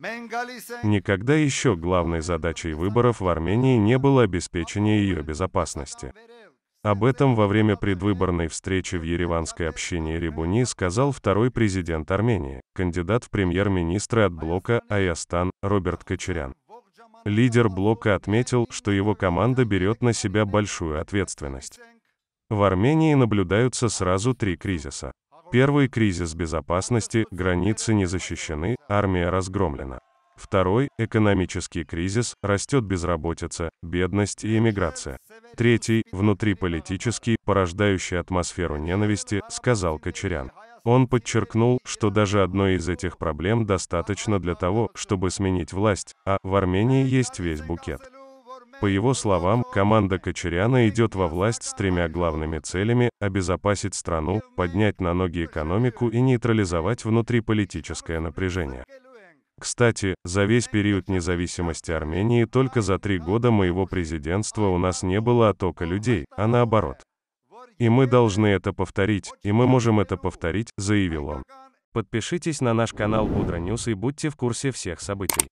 Никогда еще главной задачей выборов в Армении не было обеспечение ее безопасности. Об этом во время предвыборной встречи в ереванской общине Рибуни сказал второй президент Армении, кандидат в премьер-министры от блока Аястан Роберт Кочерян. Лидер блока отметил, что его команда берет на себя большую ответственность. В Армении наблюдаются сразу три кризиса. Первый кризис безопасности, границы не защищены, армия разгромлена. Второй – экономический кризис, растет безработица, бедность и эмиграция. Третий – внутриполитический, порождающий атмосферу ненависти, сказал Кочерян. Он подчеркнул, что даже одной из этих проблем достаточно для того, чтобы сменить власть, а в Армении есть весь букет. По его словам, команда Кочеряна идет во власть с тремя главными целями – обезопасить страну, поднять на ноги экономику и нейтрализовать внутриполитическое напряжение. Кстати, за весь период независимости Армении только за три года моего президентства у нас не было оттока людей, а наоборот. И мы должны это повторить, и мы можем это повторить, заявил он. Подпишитесь на наш канал Будра Ньюс и будьте в курсе всех событий.